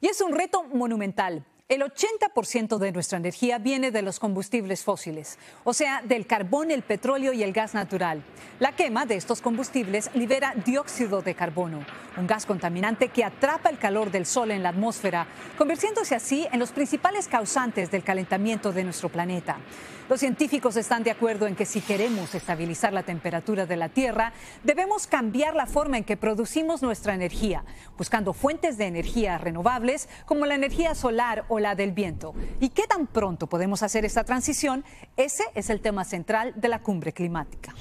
Y es un reto monumental. El 80% de nuestra energía viene de los combustibles fósiles, o sea, del carbón, el petróleo y el gas natural. La quema de estos combustibles libera dióxido de carbono, un gas contaminante que atrapa el calor del sol en la atmósfera, convirtiéndose así en los principales causantes del calentamiento de nuestro planeta. Los científicos están de acuerdo en que si queremos estabilizar la temperatura de la Tierra, debemos cambiar la forma en que producimos nuestra energía, buscando fuentes de energía renovables como la energía solar o la del viento. ¿Y qué tan pronto podemos hacer esta transición? Ese es el tema central de la cumbre climática.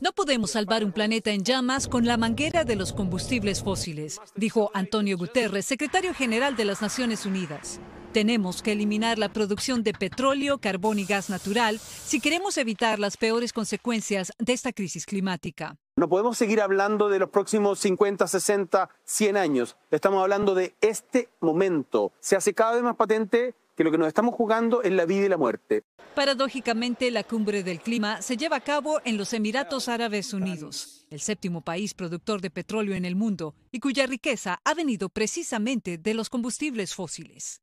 No podemos salvar un planeta en llamas con la manguera de los combustibles fósiles, dijo Antonio Guterres, secretario general de las Naciones Unidas. Tenemos que eliminar la producción de petróleo, carbón y gas natural si queremos evitar las peores consecuencias de esta crisis climática. No podemos seguir hablando de los próximos 50, 60, 100 años. Estamos hablando de este momento. Se hace cada vez más patente que lo que nos estamos jugando es la vida y la muerte. Paradójicamente, la cumbre del clima se lleva a cabo en los Emiratos Árabes Unidos, el séptimo país productor de petróleo en el mundo y cuya riqueza ha venido precisamente de los combustibles fósiles.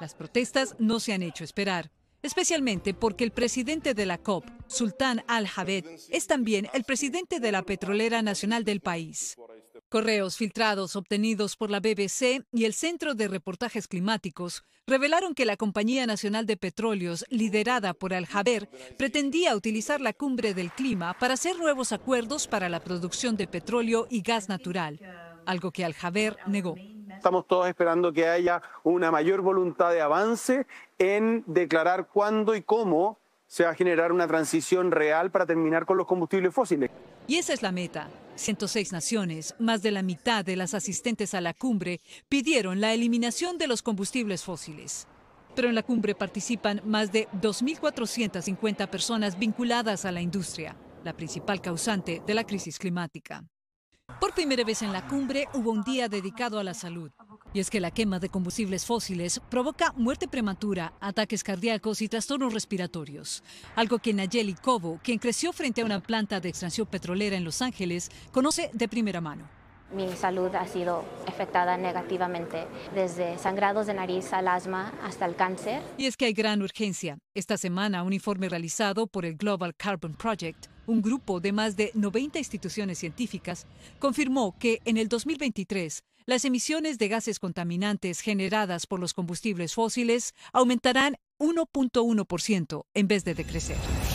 Las protestas no se han hecho esperar, especialmente porque el presidente de la COP, Sultán al jabed es también el presidente de la petrolera nacional del país. Correos filtrados obtenidos por la BBC y el Centro de Reportajes Climáticos revelaron que la Compañía Nacional de Petróleos, liderada por Al-Jaber, pretendía utilizar la cumbre del clima para hacer nuevos acuerdos para la producción de petróleo y gas natural, algo que Al-Jaber negó. Estamos todos esperando que haya una mayor voluntad de avance en declarar cuándo y cómo se va a generar una transición real para terminar con los combustibles fósiles. Y esa es la meta, 106 naciones, más de la mitad de las asistentes a la cumbre, pidieron la eliminación de los combustibles fósiles. Pero en la cumbre participan más de 2.450 personas vinculadas a la industria, la principal causante de la crisis climática. Por primera vez en la cumbre hubo un día dedicado a la salud. Y es que la quema de combustibles fósiles provoca muerte prematura, ataques cardíacos y trastornos respiratorios, algo que Nayeli Cobo, quien creció frente a una planta de extracción petrolera en Los Ángeles, conoce de primera mano. Mi salud ha sido afectada negativamente, desde sangrados de nariz al asma hasta el cáncer. Y es que hay gran urgencia. Esta semana, un informe realizado por el Global Carbon Project un grupo de más de 90 instituciones científicas confirmó que en el 2023 las emisiones de gases contaminantes generadas por los combustibles fósiles aumentarán 1.1% en vez de decrecer.